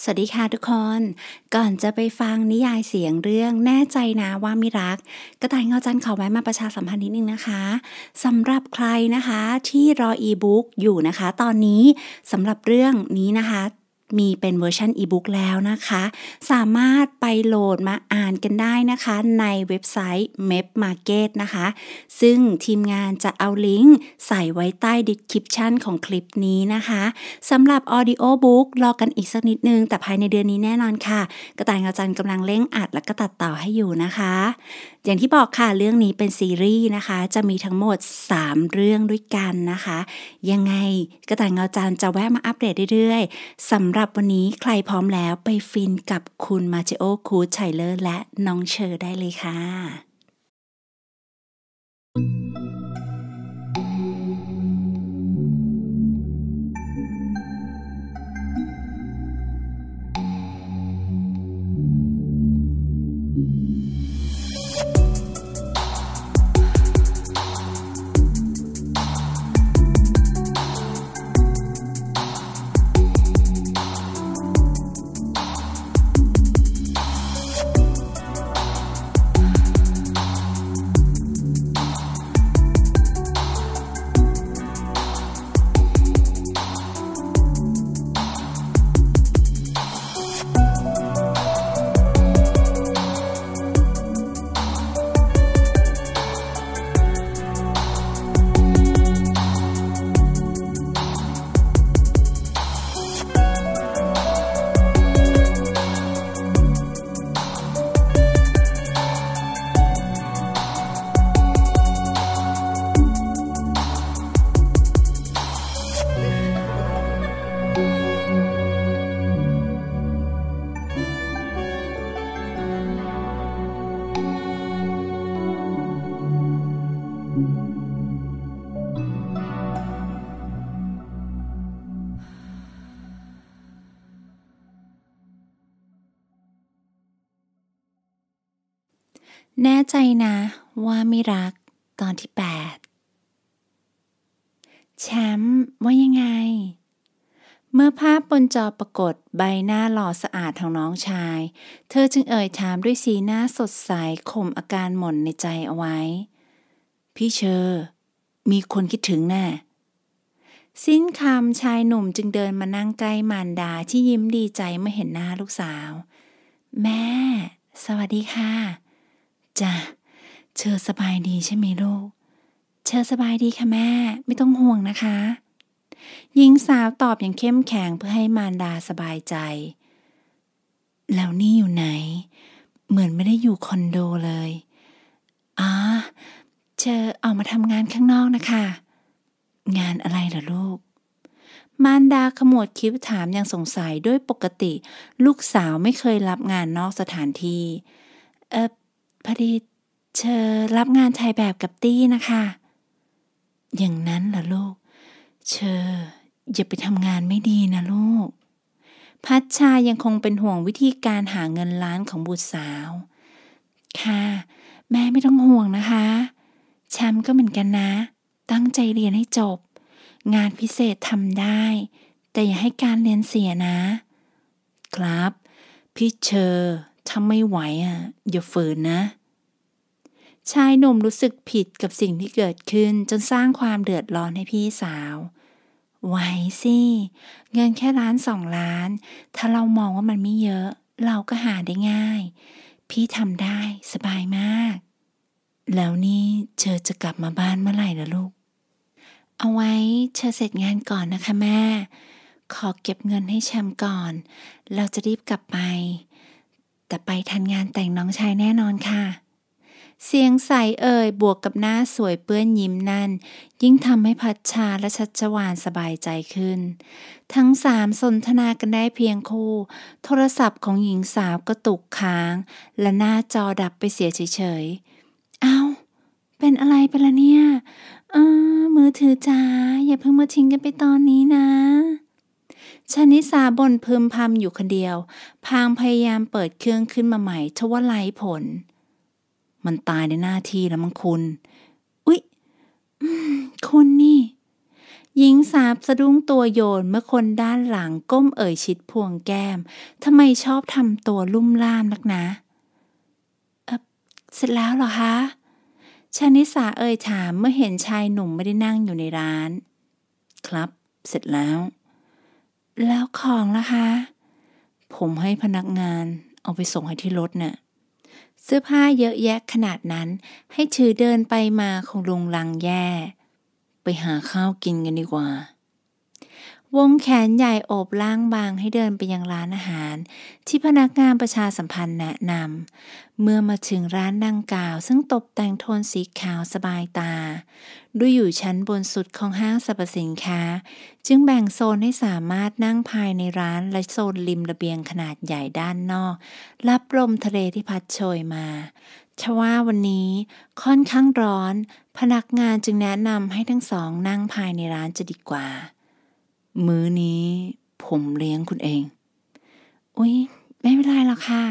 สวัสดีค่ะทุกคน ก่อนจะไปฟังนิยายเสียงเรื่องแน่ใจนะว่าไม่รักกระต่ายเงาจันขอไว้มาประชาสัมพันธ์นิดนึงนะคะสำหรับใครนะคะที่รออีบุ๊กอยู่นะคะตอนนี้สำหรับเรื่องนี้นะคะมีเป็นเวอร์ชันอีบุ๊กแล้วนะคะ สามารถไปโหลดมาอ่านกันได้นะคะในเว็บไซต์ Map Market นะคะ ซึ่งทีมงานจะเอาลิงก์ใส่ไว้ใต้ดิสคริปชันของคลิปนี้นะคะสำหรับออดิโอบุ๊กรอกันอีกสักนิดนึงแต่ภายในเดือนนี้แน่นอนค่ะ กระต่ายเงาจันกำลังเร่งอัด และก็ตัดต่อให้อยู่นะคะ อย่างที่บอกค่ะเรื่องนี้เป็นซีรีส์นะคะจะมีทั้งหมด 3 เรื่องด้วยกันนะคะ ยังไงกระต่ายเงาจันจะแวะมาอัปเดตเรื่อยๆสำหรับับวันนี้ใครพร้อมแล้วไปฟินกับคุณมาเชโอ คูชไชเลอร์และน้องเชอร์ได้เลยค่ะใจนะว่าไม่รักตอนที่แปดแชมป์ว่ายังไง เมื่อภาพบนจอปรากฏใบหน้าหล่อสะอาดของน้องชาย เธอจึงเอ่ยถามด้วยสีหน้าสดใสข่มอาการหม่นในใจเอาไว้ พี่เชอร์มีคนคิดถึงแน่สิ้นคำชายหนุ่มจึงเดินมานั่งใกล้มารดาที่ยิ้มดีใจเมื่อเห็นหน้าลูกสาว แม่สวัสดีค่ะจ้ะเชอสบายดีใช่ไหมลูกเชอสบายดีค่ะแม่ ไม่ต้องห่วงนะคะหญิงสาวตอบอย่างเข้มแข็งเพื่อให้มารดาสบายใจ แล้วนี่อยู่ไหน เหมือนไม่ได้อยู่คอนโดเลยอ๋อเชอออกมาทำงานข้างนอกนะคะงานอะไรเหรอลูก มารดาขมวดคิ้วถามอย่างสงสัยด้วยปกติ ลูกสาวไม่เคยรับงานนอกสถานที่เออพอดีเชอรับงานถ่ายแบบกับตี้นะคะ อย่างนั้นเหรอลูก เชออย่าไปทำงานไม่ดีนะลูก พัชชายังคงเป็นห่วงวิธีการหาเงินล้านของบุตรสาว ค่ะ แม่ไม่ต้องห่วงนะคะ แชมป์ก็เหมือนกันนะ ตั้งใจเรียนให้จบ งานพิเศษทำได้ แต่อย่าให้การเรียนเสียนะ ครับ พี่เชอร์ถ้าไม่ไหวอ่ะอย่าฝืนนะ ชายหนุ่มรู้สึกผิดกับสิ่งที่เกิดขึ้นจนสร้างความเดือดร้อนให้พี่สาวไหวสิเงินแค่ล้านสองล้าน ถ้าเรามองว่ามันไม่เยอะ เราก็หาได้ง่าย พี่ทำได้สบายมาก แล้วนี่เธอจะกลับมาบ้านเมื่อไหร่ล่ะลูก เอาไว้เธอเสร็จงานก่อนนะคะแม่ ขอเก็บเงินให้แชมป์ก่อนเราจะรีบกลับไปแต่ไปทันงานแต่งน้องชายแน่นอนค่ะ เสียงใสเอ่ยบวกกับหน้าสวยเปื้อนยิ้มนั่น ยิ่งทำให้พัชชาและชัชวานสบายใจขึ้น ทั้งสามสนทนากันได้เพียงคู่ โทรศัพท์ของหญิงสาวก็ตุกค้าง และหน้าจอดับไปเสียเฉยๆ เอา้า เป็นอะไรไปละเนี่ย เออ มือถือจ้าอย่าเพิ่งมาทิ้งกันไปตอนนี้นะชนิสาบนพึมพำอยู่คนเดียว พางพยายามเปิดเครื่องขึ้นมาใหม่ทว่าไร้ผล มันตายในหน้าที่แล้วมังคุณ อุ๊ยคุณนี่หญิงสาบสะดุ้งตัวโยนเมื่อคนด้านหลังก้มเอ่ยชิดพวงแก้ม ทำไมชอบทำตัวลุ่มล่ามนักนะเออเสร็จแล้วเหรอคะชนิสาเอ่ยถามเมื่อเห็นชายหนุ่มไม่ได้นั่งอยู่ในร้าน ครับ เสร็จแล้วแล้วของล่ะคะ ผมให้พนักงานเอาไปส่งให้ที่รถเนะ่ยเสื้อผ้าเยอะแยะขนาดนั้น ให้ชือเดินไปมาคงลงลังแย่ ไปหาข้าวกินกันดีกว่าวงแขนใหญ่โอบล่างบางให้เดินไปยังร้านอาหาร ที่พนักงานประชาสัมพันธ์แนะนำ เมื่อมาถึงร้านดังกล่าว ซึ่งตกแต่งโทนสีขาวสบายตา ด้วยอยู่ชั้นบนสุดของห้างสรรพสินค้า จึงแบ่งโซนให้สามารถนั่งภายในร้านและโซนริมระเบียงขนาดใหญ่ด้านนอก รับลมทะเลที่พัดโชยมาชว่าวันนี้ค่อนข้างร้อน พนักงานจึงแนะนำให้ทั้งสองนั่งภายในร้านจะดีกว่ามื้อนี้ผมเลี้ยงคุณเอง อุ๊ย ไม่เป็นไรหรอกค่ะ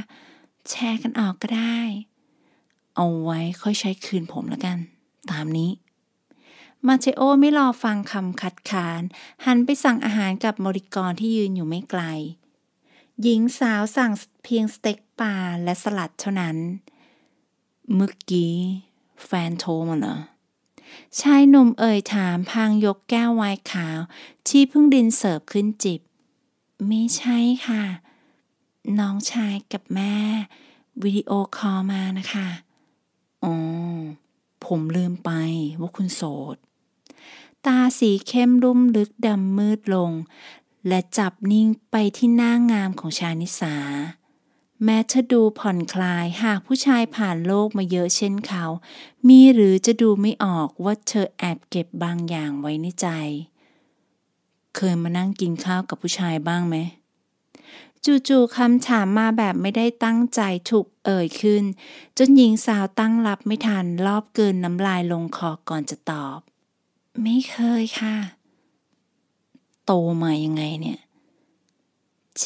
แชร์กันออกก็ได้ เอาไว้ค่อยใช้คืนผมแล้วกัน ตามนี้ มาเชโอไม่รอฟังคำคัดค้าน หันไปสั่งอาหารกับบริกรที่ยืนอยู่ไม่ไกล หญิงสาวสั่งเพียงสเต็กปลาและสลัดเท่านั้น เมื่อกี้แฟนโทรมาเหรอชายหนุ่มเอ่ยถามพางยกแก้วไวน์ขาว ที่เพิ่งดินเสิร์ฟขึ้นจิบ ไม่ใช่ค่ะ น้องชายกับแม่ วิดีโอคอลมานะคะ อ๋อ ผมลืมไปว่าคุณโสด ตาสีเข้มรุ่มลึกดำมืดลง และจับนิ่งไปที่หน้างงามของชานิสาแม้จะดูผ่อนคลายหากผู้ชายผ่านโลกมาเยอะเช่นเขา มีหรือจะดูไม่ออกว่าเธอแอบเก็บบางอย่างไว้ในใจ เคยมานั่งกินข้าวกับผู้ชายบ้างไหม จู่ๆคำถามมาแบบไม่ได้ตั้งใจถูกเอ่ยขึ้นจนหญิงสาวตั้งรับไม่ทัน รอบเกินน้ำลายลงคอก่อนจะตอบ ไม่เคยค่ะ โตมายังไงเนี่ย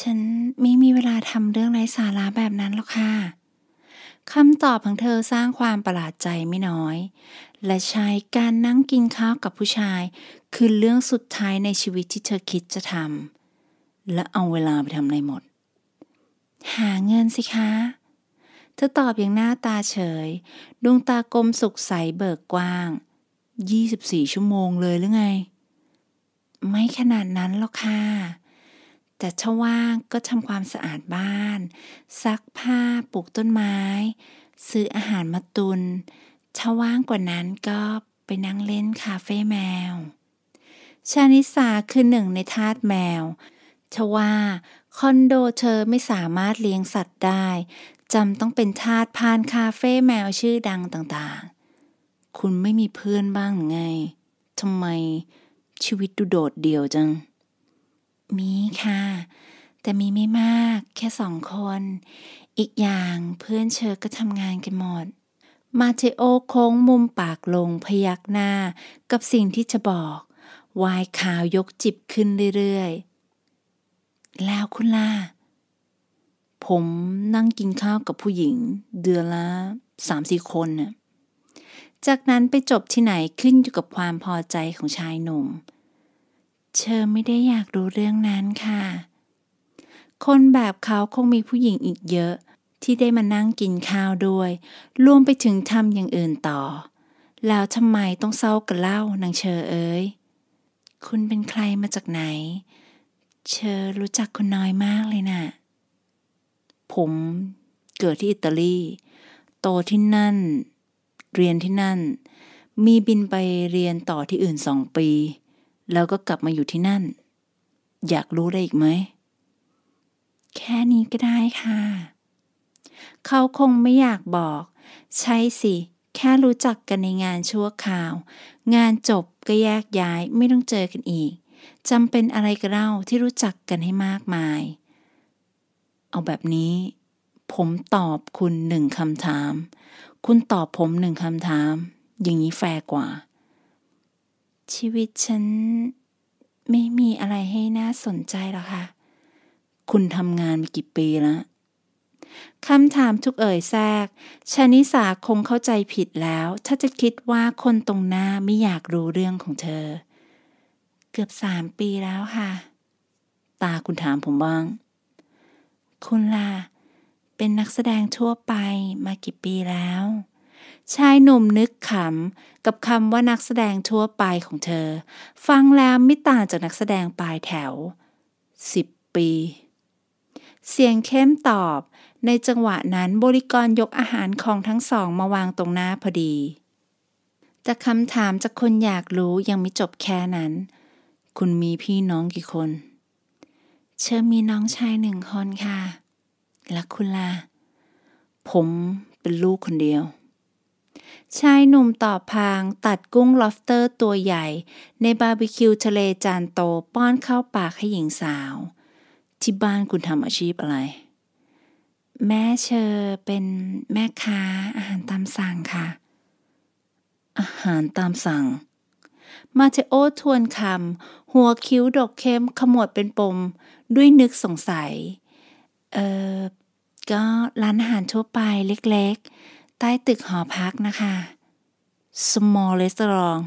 ฉันไม่มีเวลาทำเรื่องไร้สาระแบบนั้นหรอกค่ะคำตอบของเธอสร้างความประหลาดใจไม่น้อย และใช้การนั่งกินข้าวกับผู้ชาย คือเรื่องสุดท้ายในชีวิตที่เธอคิดจะทำและเอาเวลาไปทำในหมด หาเงินสิคะเธอตอบอย่างหน้าตาเฉย ดวงตากลมสุกใสเบิกกว้าง 24 ชั่วโมงเลยหรือไง ไม่ขนาดนั้นหรอกค่ะแต่ช่งว่างก็ทำความสะอาดบ้าน ซักผ้าปลูกต้นไม้ ซื้ออาหารมาตุนช่งว่างกว่านั้นก็ไปนั่งเล่นคาเฟ่แมว ชานิสาคือหนึ่งในทาสแมว ชว่าคอนโดเธอไม่สามารถเลี้ยงสัตว์ได้จำต้องเป็นทาสพานคาเฟ่แมวชื่อดังต่างๆ คุณไม่มีเพื่อนบ้างไงทำไมชีวิตดูโดดเดี่ยวจังมีค่ะ แต่มีไม่มากแค่สองคน อีกอย่างเพื่อนเชิญก็ทำงานกันหมด มาเทโอโค้งมุมปากลงพยักหน้ากับสิ่งที่จะบอก วายขาวยกจิบขึ้นเรื่อย ๆ แล้วคุณล่ะผมนั่งกินข้าวกับผู้หญิงเดือนละสามสี่คนน่ะจากนั้นไปจบที่ไหนขึ้นอยู่กับความพอใจของชายหนุ่มเชอไม่ได้อยากรู้เรื่องนั้นค่ะ คนแบบเขาคงมีผู้หญิงอีกเยอะที่ได้มานั่งกินข้าวด้วยรวมไปถึงทำอย่างอื่นต่อ แล้วทำไมต้องเศร้ากับเล่านางเชอเอ๋ยคุณเป็นใครมาจากไหน เชอรู้จักคุณน้อยมากเลยนะ่ะ ผม เกิดที่อิตาลี โตที่นั่น เรียนที่นั่น มีบินไปเรียนต่อที่อื่นสองปีแล้วก็กลับมาอยู่ที่นั่น อยากรู้อะไรอีกไหม แค่นี้ก็ได้ค่ะ เขาคงไม่อยากบอก ใช่สิ แค่รู้จักกันในงานชั่วคราว งานจบก็แยกย้ายไม่ต้องเจอกันอีก จำเป็นอะไรกันเล่าที่รู้จักกันให้มากมาย เอาแบบนี้ ผมตอบคุณหนึ่งคำถาม คุณตอบผมหนึ่งคำถาม อย่างนี้แฟร์กว่าชีวิตฉันไม่มีอะไรให้น่าสนใจหรอคะ คุณทำงานมากี่ปีแล้ว คำถามทุกเอ่ยแทรก ชนิสาคงเข้าใจผิดแล้ว ถ้าจะคิดว่าคนตรงหน้าไม่อยากรู้เรื่องของเธอ เกือบสามปีแล้วค่ะ ตาคุณถามผมบ้าง คุณล่ะเป็นนักแสดงทั่วไปมากี่ปีแล้วชายหนุ่มนึกขำกับคำว่านักแสดงทั่วไปของเธอ ฟังแล้วไม่ต่างจากนักแสดงปลายแถวสิบปี เสียงเข้มตอบ ในจังหวะนั้นบริกรยกอาหารของทั้งสองมาวางตรงหน้าพอดีแต่คำถามจากคนอยากรู้ยังไม่จบแค่นั้น คุณมีพี่น้องกี่คน เชิญมีน้องชายหนึ่งคนค่ะ และคุณล่ะผมเป็นลูกคนเดียวชายหนุ่มต่อพางตัดกุ้งล็อบสเตอร์ตัวใหญ่ ในบาร์บีคิวทะเลจานโตป้อนเข้าปากให้หญิงสาว ที่บ้านคุณทำอาชีพอะไร แม่เชอเป็นแม่ค้าอาหารตามสั่งค่ะ อาหารตามสั่ง มาเชโอทวนคำหัวคิ้วดกเข้มขมวดเป็นปมด้วยนึกสงสัยเออก็ร้านอาหารทั่วไปเล็ก ๆใต้ตึกหอพักนะคะ small restaurant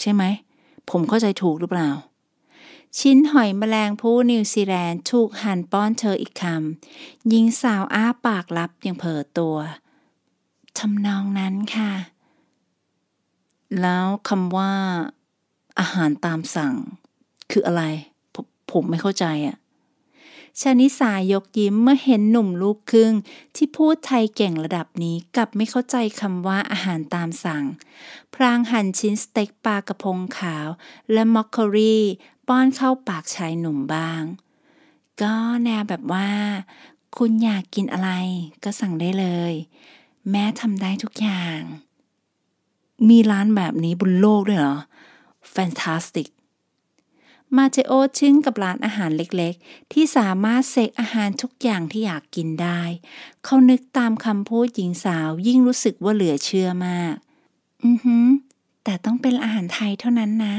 ใช่ไหม ผมเข้าใจถูกหรือเปล่า ชิ้นหอยแมลงภูนิวซีแลนด์ถูกหั่นป้อนเธออีกคำหญิงสาวอ้าปากรับอย่างเผลอตัว ทำนองนั้นค่ะ แล้วคำว่าอาหารตามสั่งคืออะไรผมผมไม่เข้าใจอ่ะชนิสายกยิ้มเมื่อเห็นหนุ่มลูกครึ่ง ที่พูดไทยเก่งระดับนี้กลับไม่เข้าใจคำว่าอาหารตามสั่งพรางหั่นชิ้นสเต็กปลากระพงขาว และมอคคอรี่ ป้อนเข้าปากชายหนุ่มบ้าง ก็แนวแบบว่า คุณอยากกินอะไรก็สั่งได้เลย แม่ทำได้ทุกอย่าง มีร้านแบบนี้บนโลกด้วยเหรอ แฟนตาสติกมาเจโอชึ้งกับร้านอาหารเล็กๆ ที่สามารถเสกอาหารทุกอย่างที่อยากกินได้ เขานึกตามคำพูดหญิงสาวยิ่งรู้สึกว่าเหลือเชื่อมาก อือหือแต่ต้องเป็นอาหารไทยเท่านั้นนะ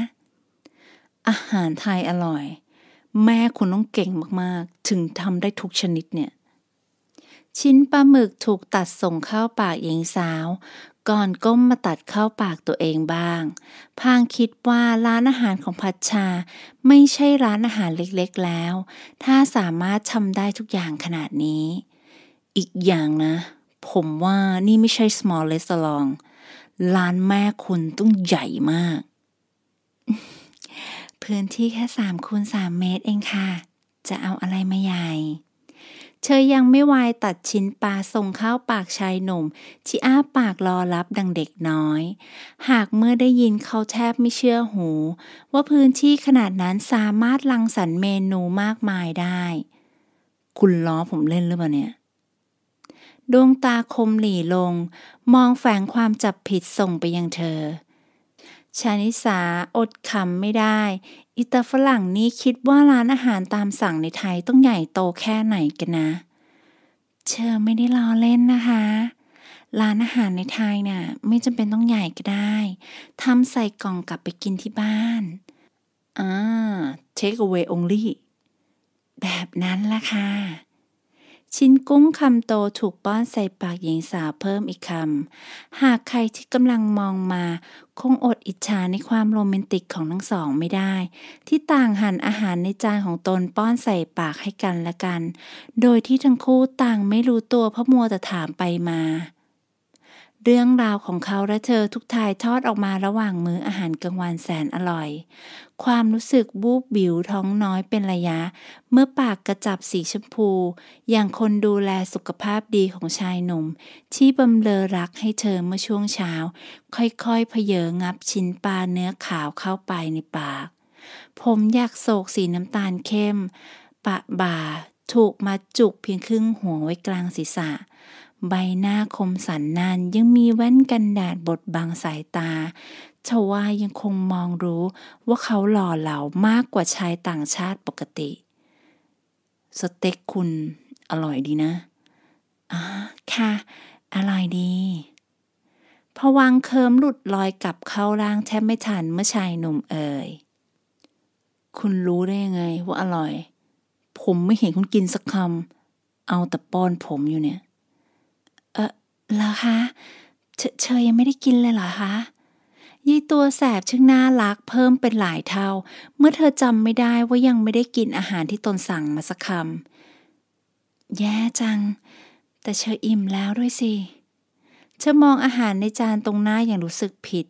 อาหารไทยอร่อย แม่คุณต้องเก่งมากๆ ถึงทำได้ทุกชนิดเนี่ย ชิ้นปลาหมึกถูกตัดส่งเข้าปากหญิงสาวก่อนก้มมาตัดเข้าปากตัวเองบ้าง พางคิดว่าร้านอาหารของพัชชา ไม่ใช่ร้านอาหารเล็กๆแล้ว ถ้าสามารถทำได้ทุกอย่างขนาดนี้ อีกอย่างนะ ผมว่านี่ไม่ใช่ small restaurant ร้านแม่คุณต้องใหญ่มาก พื้นที่แค่สามคูณสามเมตรเองค่ะ จะเอาอะไรมาใหญ่เธอยังไม่วายตัดชิ้นปลาส่งเข้าปากชายหนุ่มที่อ้าปากรอรับดังเด็กน้อย หากเมื่อได้ยินเขาแทบไม่เชื่อหู ว่าพื้นที่ขนาดนั้นสามารถรังสรรค์เมนูมากมายได้ คุณล้อผมเล่นหรือเปล่าเนี่ย ดวงตาคมหลีลง มองแฝงความจับผิดส่งไปยังเธอชานิสาอดคำไม่ได้ อิตาฝรั่งนี่คิดว่าร้านอาหารตามสั่งในไทยต้องใหญ่โตแค่ไหนกันนะ เชอไม่ได้ล้อเล่นนะคะ ร้านอาหารในไทยนะ่ะไม่จำเป็นต้องใหญ่ก็ได้ทำใส่กล่องกลับไปกินที่บ้านอ่า take away only แบบนั้นละค่ะชิ้นกุ้งคำโตถูกป้อนใส่ปากหญิงสาวเพิ่มอีกคำ หากใครที่กำลังมองมา คงอดอิจฉาในความโรแมนติกของทั้งสองไม่ได้ ที่ต่างหันอาหารในจานของตนป้อนใส่ปากให้กันและกัน โดยที่ทั้งคู่ต่างไม่รู้ตัวเพราะมัวแต่ถามไปมาเรื่องราวของเขาและเธอทุกทายทอดออกมาระหว่างมื้ออาหารกลางวันแสนอร่อย ความรู้สึกบูบบิวท้องน้อยเป็นระยะ เมื่อปากกระจับสีชมพูอย่างคนดูแลสุขภาพดีของชายหนุ่ม ที่บำเลอรักให้เธอเมื่อช่วงเช้า ค่อยๆเพเยองับชิ้นปลาเนื้อขาวเข้าไปในปาก ผมอยากโศกสีน้ำตาลเข้ม ปะบ่าถูกมาจุกเพียงครึ่งหัวไว้กลางศีรษะใบหน้าคมสันนานยังมีแว่นกันแดดบดบังสายตาชาวายังคงมองรู้ว่าเขาหล่อเหลามากกว่าชายต่างชาติปกติ สเต็กคุณอร่อยดีนะอ๋อค่ะ อร่อยดีพวังเคิมหลุดลอยกลับเข้าร่างแทบไม่ทันเมื่อชายหนุ่มเอ่ยคุณรู้ได้ยังไงว่าอร่อย ผมไม่เห็นคุณกินสักคำเอาแต่ป้อนผมอยู่เนี่ยหรอคะเชยยังไม่ได้กินเลยเหรอคะยี่ตัวแสบช่้งน่ารักเพิ่มเป็นหลายเท่า เมื่อเธอจำไม่ได้ว่ายังไม่ได้กินอาหารที่ตนสั่งมาสักคำแย่จัง แต่เชออิ่มแล้วด้วยสิเธอมองอาหารในจานตรงหน้าอย่างรู้สึกผิด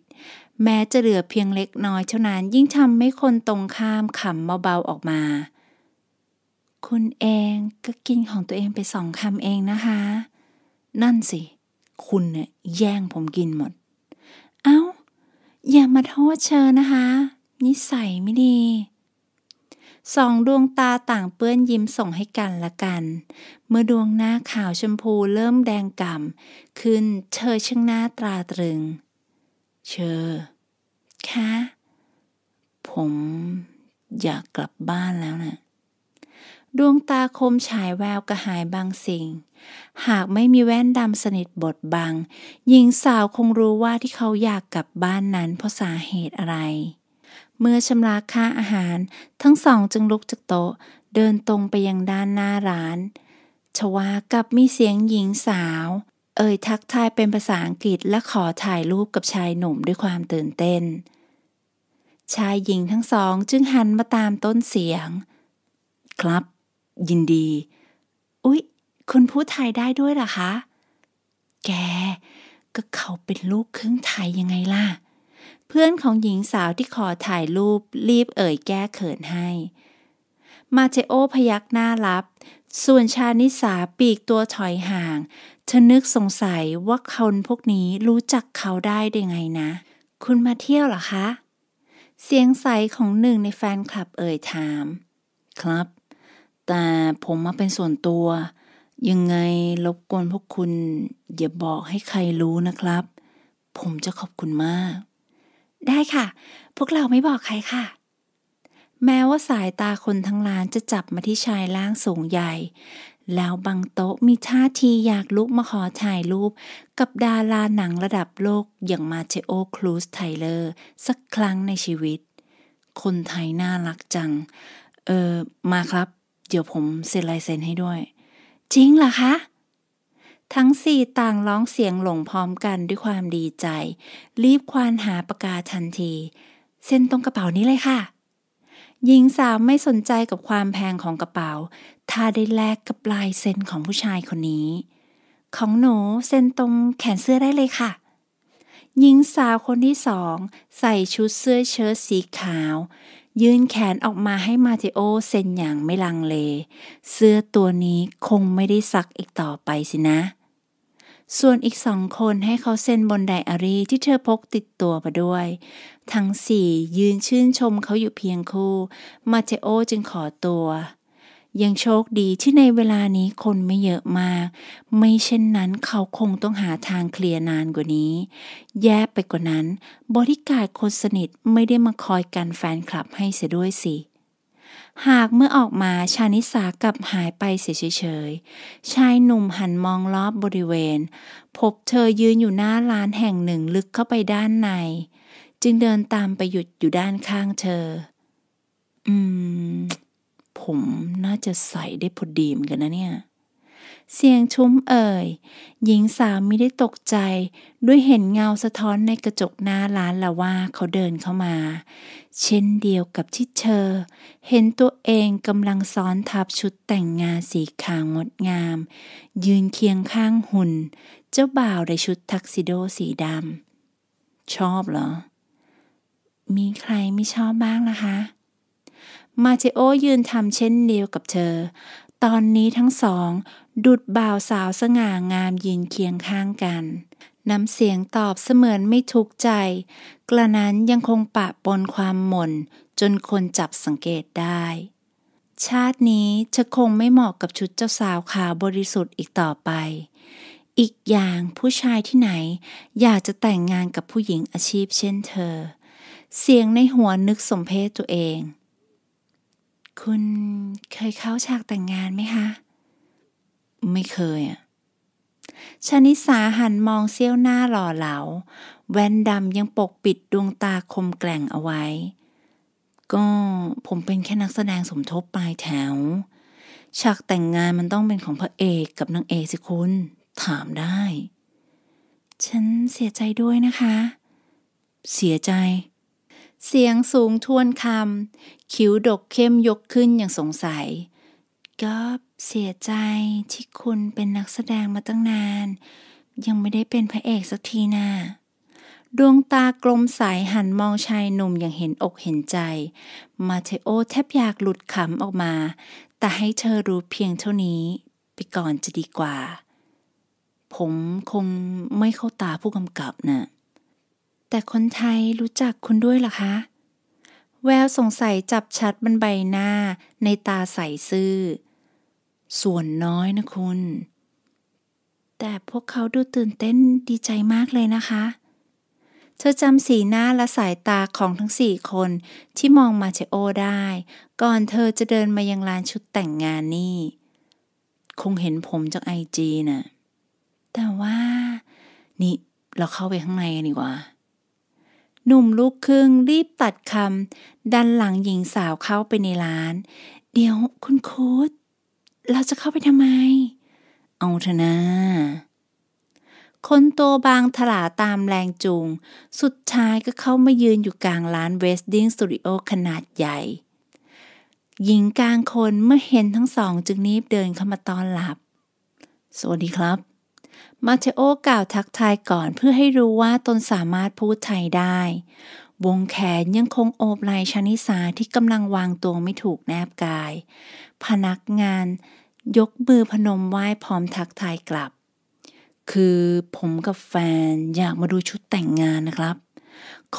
แม้จะเหลือเพียงเล็กน้อยเท่านั้นยิ่งทำให้คนตรงข้ามขำเบาๆออกมา คุณเองก็กินของตัวเองไปสองคำเองนะคะ นั่นสิเคุณเนี่ยแย่งผมกินหมด เอา้า อย่ามาโทษเชิญนะคะ นิสัยไม่ดี สองดวงตาต่างเปื้อนยิ้มส่งให้กันละกัน เมื่อดวงหน้าขาวชมพูเริ่มแดงกำ่ำขึ้นเชอช่างหน้าตราตรึง เชอคะผมอยากกลับบ้านแล้วนะ่ะดวงตาคมฉายแววกระหายบางสิ่ง หากไม่มีแว่นดำสนิทบดบัง หญิงสาวคงรู้ว่าที่เขาอยากกลับบ้านนั้นเพราะสาเหตุอะไร เมื่อชำระค่าอาหารทั้งสองจึงลุกจากโต๊ะเดินตรงไปยังด้านหน้าร้านชวากับมีเสียงหญิงสาว เอ่ยทักทายเป็นภาษาอังกฤษและขอถ่ายรูปกับชายหนุ่มด้วยความตื่นเต้น ชายหญิงทั้งสองจึงหันมาตามต้นเสียง ครับยินดี อุ๊ย คุณพูดไทยได้ด้วยหรอคะ แก ก็เขาเป็นลูกครึ่งไทยยังไงล่ะ เพื่อนของหญิงสาวที่ขอถ่ายรูป รีบเอ่ยแก้เขินให้ มาเจโอพยักหน้ารับ ส่วนชานิสาปีกตัวถอยห่างเธอนึกสงสัยว่าคนพวกนี้รู้จักเขาได้ได้ไงนะ คุณมาเที่ยวหรอคะ เสียงใสของหนึ่งในแฟนคลับเอ่ยถาม ครับแต่ผมมาเป็นส่วนตัว ยังไงรบกวนพวกคุณอย่าบอกให้ใครรู้นะครับ ผมจะขอบคุณมาก ได้ค่ะ พวกเราไม่บอกใครค่ะ แม้ว่าสายตาคนทั้งร้านจะจับมาที่ชายล่างสูงใหญ่ แล้วบางโต๊ะมีท่าทีอยากลุกมาขอถ่ายรูป กับดาราหนังระดับโลกอย่างมาเชโอครูสไทเลอร์สักครั้งในชีวิต คนไทยน่ารักจัง เออมาครับเดี๋ยวผมเซ็นลายเซ็นให้ด้วย จริงเหรอคะ ทั้งสี่ต่างร้องเสียงหลงพร้อมกันด้วยความดีใจ รีบควานหาปากกาทันที เซ็นตรงกระเป๋านี้เลยค่ะ หญิงสาวไม่สนใจกับความแพงของกระเป๋า ถ้าได้แลกกับลายเซ็นของผู้ชายคนนี้ ของหนูเซ็นตรงแขนเสื้อได้เลยค่ะ หญิงสาวคนที่สอง ใส่ชุดเสื้อเชิ้ตสีขาวยื่นแขนออกมาให้มาติโอเซ็นอย่างไม่ลังเล เสื้อตัวนี้คงไม่ได้ซักอีกต่อไปสินะ ส่วนอีกสองคนให้เขาเซ็นบนไดอารี่ที่เธอพกติดตัวมาด้วย ทั้งสี่ยืนชื่นชมเขาอยู่เพียงคู่ มาเตโอจึงขอตัวยังโชคดีที่ในเวลานี้คนไม่เยอะมาก ไม่เช่นนั้นเขาคงต้องหาทางเคลียร์นานกว่านี้ แย่ไปกว่านั้น บริการคนสนิทไม่ได้มาคอยกันแฟนคลับให้เสียด้วยสิ หากเมื่อออกมาชานิสากลับหายไปเสียเฉยๆ ชายหนุ่มหันมองรอบบริเวณ พบเธอยืนอยู่หน้าร้านแห่งหนึ่งลึกเข้าไปด้านใน จึงเดินตามไปหยุดอยู่ด้านข้างเธอ อืมผมน่าจะใส่ได้พอดีเหมือนกันนะเนี่ย เสียงชุ้มเอ่ยหญิงสาวมิได้ตกใจด้วยเห็นเงาสะท้อนในกระจกหน้าร้านละว่าเขาเดินเข้ามา เช่นเดียวกับที่เธอเห็นตัวเองกำลังซ้อนทับชุดแต่งงานสีขาวงดงาม ยืนเคียงข้างหุ่นเจ้าบ่าวในชุดทักซิโดสีดำชอบเหรอ มีใครไม่ชอบบ้างล่ะคะมาเชโอยืนทำเช่นเดียวกับเธอ ตอนนี้ทั้งสอง ดุดบ่าวสาวสง่างามยืนเคียงข้างกัน น้ำเสียงตอบเสมือนไม่ทุกข์ใจ กระนั้นยังคงปะปนความหม่นจนคนจับสังเกตได้ ชาตินี้ เธอคงไม่เหมาะกับชุดเจ้าสาวขาวบริสุทธิ์อีกต่อไป อีกอย่างผู้ชายที่ไหนอยากจะแต่งงานกับผู้หญิงอาชีพเช่นเธอ เสียงในหัวนึกสมเพศตัวเองคุณเคยเข้าฉากแต่งงานไหมคะ ไม่เคยอ่ะชนิสาหันมองเซี่ยวหน้าหล่อเหลา แว่นดำยังปกปิดดวงตาคมแกล่งเอาไว้ ก็ผมเป็นแค่นักแสดงสมทบปลายแถว ฉากแต่งงานมันต้องเป็นของพระเอกกับนางเอกสิคุณ ถามได้ ฉันเสียใจด้วยนะคะ เสียใจเสียงสูงทวนคำคิ้วดกเข้มยกขึ้นอย่างสงสัย ก็เสียใจที่คุณเป็นนักแสดงมาตั้งนาน ยังไม่ได้เป็นพระเอกสักทีนะ่ะดวงตากลมใสหันมองชายหนุ่มอย่างเห็นอกเห็นใจ มาเทโอแทบอยากหลุดขำออกมา แต่ให้เธอรู้เพียงเท่านี้ไปก่อนจะดีกว่า ผมคงไม่เข้าตาผู้กำกับนะ่ะแต่คนไทยรู้จักคุณด้วยหรอคะ แววสงสัยจับชัดบนใบหน้าในตาใสซื่อส่วนน้อยนะคุณ แต่พวกเขาดูตื่นเต้นดีใจมากเลยนะคะ เธอจำสีหน้า และสายตาของทั้งสี่คนที่มองมาเชโอได้ ก่อนเธอจะเดินมายังลานชุดแต่งงานนี่คงเห็นผมจากไอจีนะ่ะแต่ว่านี่ เราเข้าไปข้างในกันดีกว่าหนุ่มลุกครึ่งรีบตัดคำ ดันหลังหญิงสาวเข้าไปในร้าน เดี๋ยวคุณโค้ด เราจะเข้าไปทำไม เอาเถอะนะ คนตัวบางถลาตามแรงจูงสุดท้ายก็เข้ามายืนอยู่กลางร้านเวสติงสตูดิโอขนาดใหญ่ หญิงกลางคนเมื่อเห็นทั้งสองจึงรีบเดินเข้ามาต้อนรับ สวัสดีครับมาเทโอกล่าวทักทายก่อนเพื่อให้รู้ว่าตนสามารถพูดไทยได้ วงแขนยังคงโอบไหล่ชานิสาที่กำลังวางตัวไม่ถูกแนบกาย พนักงานยกมือพนมไหว้พร้อมทักทายกลับ คือผมกับแฟนอยากมาดูชุดแต่งงานนะครับ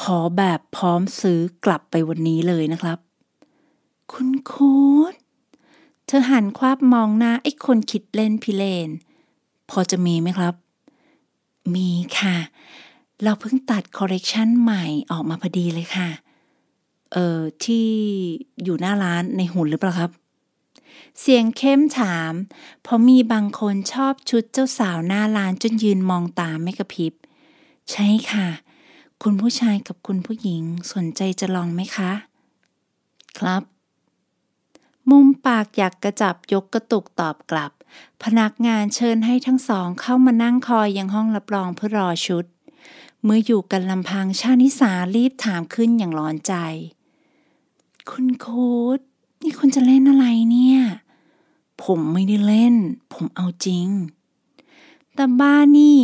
ขอแบบพร้อมซื้อกลับไปวันนี้เลยนะครับ คุณคูด เธอหันควับมองหน้าไอ้คนคิดเล่นพิเลนพอจะมีไหมครับ มีค่ะ เราเพิ่งตัดคอเลกชันใหม่ออกมาพอดีเลยค่ะ เอ่อ ที่อยู่หน้าร้านในหุ่นหรือเปล่าครับ เสียงเข้มถาม เพราะมีบางคนชอบชุดเจ้าสาวหน้าร้านจนยืนมองตามไม่กระพริบ ใช่ค่ะ คุณผู้ชายกับคุณผู้หญิงสนใจจะลองไหมคะ ครับ มุมปากอยากกระจับยกกระตุกตอบกลับพนักงานเชิญให้ทั้งสองเข้ามานั่งคอยยังห้องรับรองเพื่อรอชุด เมื่ออยู่กันลำพังชานิสารีบถามขึ้นอย่างร้อนใจ คุณโค้ดนี่คุณจะเล่นอะไรเนี่ย ผมไม่ได้เล่น ผมเอาจริง แต่บ้านี่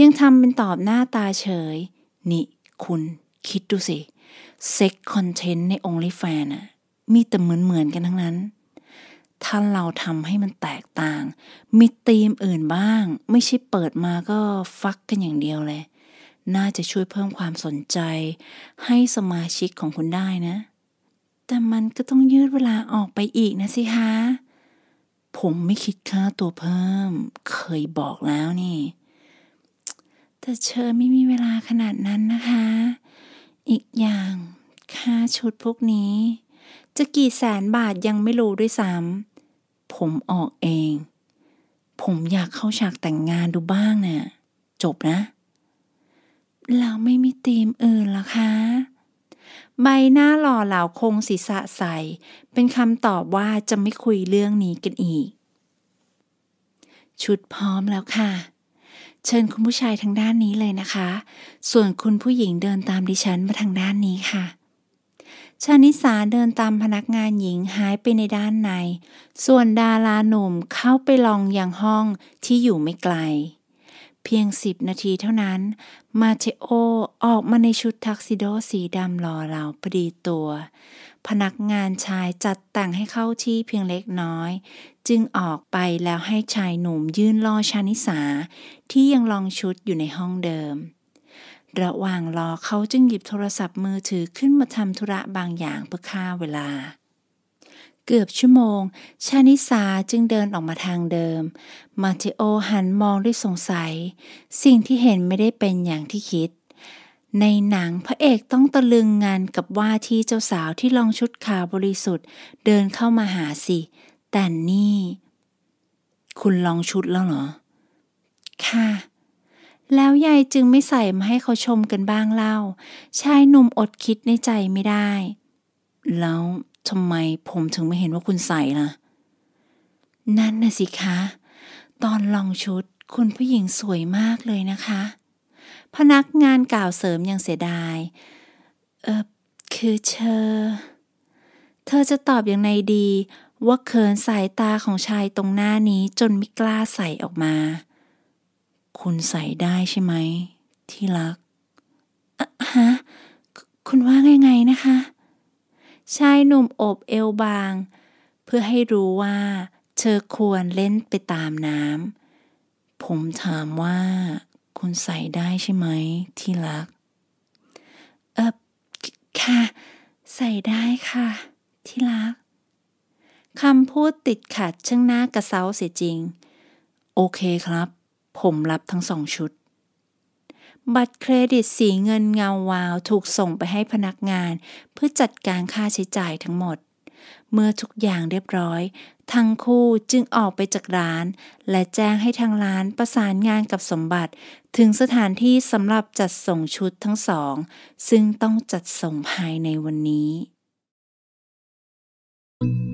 ยังทำเป็นตอบหน้าตาเฉย นี่คุณคิดดูสิ เซ็กคอนเทนต์ในองลิแฟนอะมีแต่เหมือนเหมือนกันทั้งนั้นถ้าเราทำให้มันแตกต่าง มีธีมอื่นบ้าง ไม่ใช่เปิดมาก็ฟักกันอย่างเดียวเลย น่าจะช่วยเพิ่มความสนใจ ให้สมาชิกของคุณได้นะ แต่มันก็ต้องยืดเวลาออกไปอีกนะสิคะผมไม่คิดค่าตัวเพิ่ม เคยบอกแล้วนี่ แต่เชอไม่มีเวลาขนาดนั้นนะคะ อีกอย่างค่าชุดพวกนี้จะกี่แสนบาทยังไม่รู้ด้วยซ้ำ ผมออกเอง ผมอยากเข้าฉากแต่งงานดูบ้างนะ่ะ จบนะ เราไม่มีธีมอื่นหรอคะ ใบหน้าหล่อเหลาคงศีรษะใส เป็นคำตอบว่าจะไม่คุยเรื่องนี้กันอีก ชุดพร้อมแล้วค่ะ เชิญคุณผู้ชายทางด้านนี้เลยนะคะ ส่วนคุณผู้หญิงเดินตามดิฉันมาทางด้านนี้ค่ะชานิสาเดินตามพนักงานหญิงหายไปในด้านใน ส่วนดาราหนุ่มเข้าไปลองอย่างห้องที่อยู่ไม่ไกล เพียงสิบนาทีเท่านั้น มาเทโอออกมาในชุดทักซิโดสีดำรอเราพอดีตัว พนักงานชายจัดแต่งให้เข้าที่เพียงเล็กน้อย จึงออกไปแล้วให้ชายหนุ่มยื่นรอชานิสาที่ยังลองชุดอยู่ในห้องเดิมระหว่างรอเขาจึงหยิบโทรศัพท์มือถือขึ้นมาทำธุระบางอย่างเพื่อฆ่าเวลา เกือบชั่วโมงชานิสาจึงเดินออกมาทางเดิมมาเทโอหันมองด้วยสงสัย สิ่งที่เห็นไม่ได้เป็นอย่างที่คิด ในหนังพระเอกต้องตะลึงงานกับว่าที่เจ้าสาวที่ลองชุดขาวบริสุทธิ์เดินเข้ามาหาสิ แต่นี่ คุณลองชุดแล้วเหรอ ค่ะแล้วยายจึงไม่ใส่มาให้เขาชมกันบ้างเล่า ชายหนุ่มอดคิดในใจไม่ได้ แล้วทำไมผมถึงไม่เห็นว่าคุณใส่ล่ะ นั่นน่ะสิคะ ตอนลองชุดคุณผู้หญิงสวยมากเลยนะคะ พนักงานกล่าวเสริมอย่างเสียดาย เออคือเธอ เธอจะตอบอย่างไรดี ว่าเขินสายตาของชายตรงหน้านี้จนไม่กล้าใส่ออกมาคุณใส่ได้ใช่ไหม ที่รักฮะคุณว่าไงไงนะคะชายหนุ่มอบเอวบาง เพื่อให้รู้ว่า เธอควรเล่นไปตามน้ำผมถามว่าคุณใส่ได้ใช่ไหม ที่รักเออค่ะ ใส่ได้ค่ะ ที่รักคำพูดติดขัด ช่างหน้ากระเซาเสียจริง โอเคครับผมรับทั้งสองชุด บัตรเครดิตสีเงินเงาวาว ถูกส่งไปให้พนักงานเพื่อจัดการค่าใช้จ่ายทั้งหมด เมื่อทุกอย่างเรียบร้อย ทั้งคู่จึงออกไปจากร้าน และแจ้งให้ทางร้านประสานงานกับสมบัติ ถึงสถานที่สำหรับจัดส่งชุดทั้งสองซึ่งต้องจัดส่งภายในวันนี้ thank you